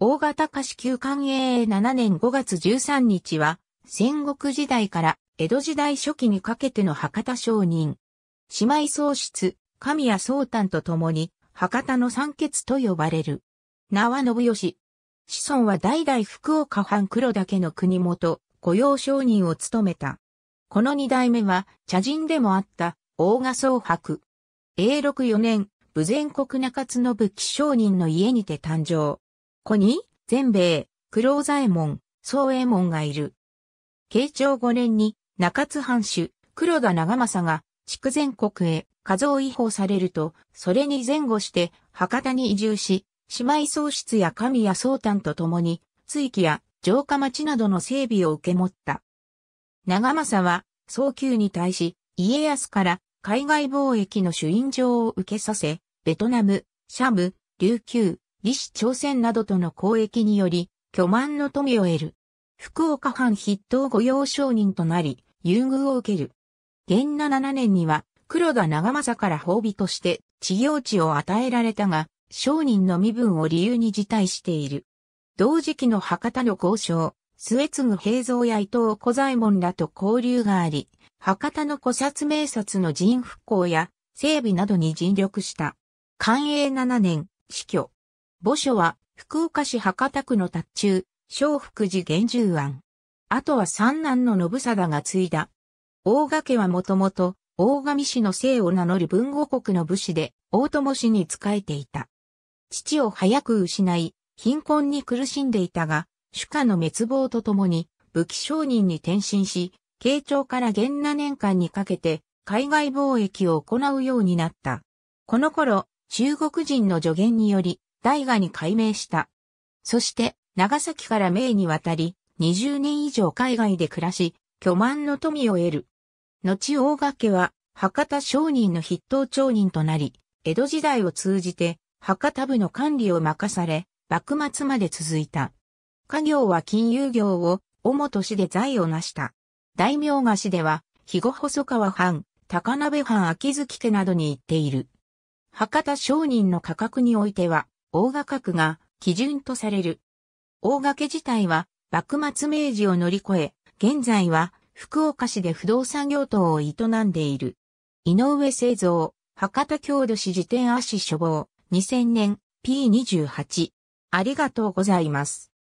大型歌詞旧館永7年5月13日は、戦国時代から江戸時代初期にかけての博多商人。姉妹宗室、神谷宗丹と共に、博多の三傑と呼ばれる。名は信義。子孫は代々福岡藩黒岳の国元、御用商人を務めた。この二代目は、茶人でもあった、大賀宗博。永禄四年、武前国中津信器商人の家にて誕生。子に、全米、黒郎左衛門、宗衛門がいる。慶長5年に、中津藩主、黒田長政が、筑前国へ、家蔵違法されると、それに前後して、博多に移住し、姉妹喪失や神谷宗丹と共に、追記や城下町などの整備を受け持った。長政は、早急に対し、家康から海外貿易の主因状を受けさせ、ベトナム、シャム、琉球、李氏朝鮮などとの交易により、巨万の富を得る。福岡藩筆頭御用商人となり、優遇を受ける。元那7年には、黒田長政から褒美として、治療地を与えられたが、商人の身分を理由に辞退している。同時期の博多の交渉、末継平蔵や伊藤小左衛門らと交流があり、博多の古札名札の人復興や整備などに尽力した。寛永7年、死去。墓所は、福岡市博多区の達中、小福寺玄重庵。あとは三男の信貞が継いだ。大賀家はもともと、大神氏の姓を名乗る文豪国の武士で、大友氏に仕えていた。父を早く失い、貧困に苦しんでいたが、主家の滅亡とともに、武器商人に転身し、慶長から元那年間にかけて、海外貿易を行うようになった。この頃、中国人の助言により、大河に改名した。そして、長崎から明に渡り、20年以上海外で暮らし、巨万の富を得る。後大賀家は、博多商人の筆頭町人となり、江戸時代を通じて、博多部の管理を任され、幕末まで続いた。家業は金融業を、主と市で財を成した。大名菓子では、肥後細川藩、高鍋藩秋月家などに行っている。博多商人の価格においては、大賀格が基準とされる。大賀家自体は幕末明治を乗り越え、現在は福岡市で不動産業等を営んでいる。井上製造、博多郷土市辞典足書房、2000年 P28。ありがとうございます。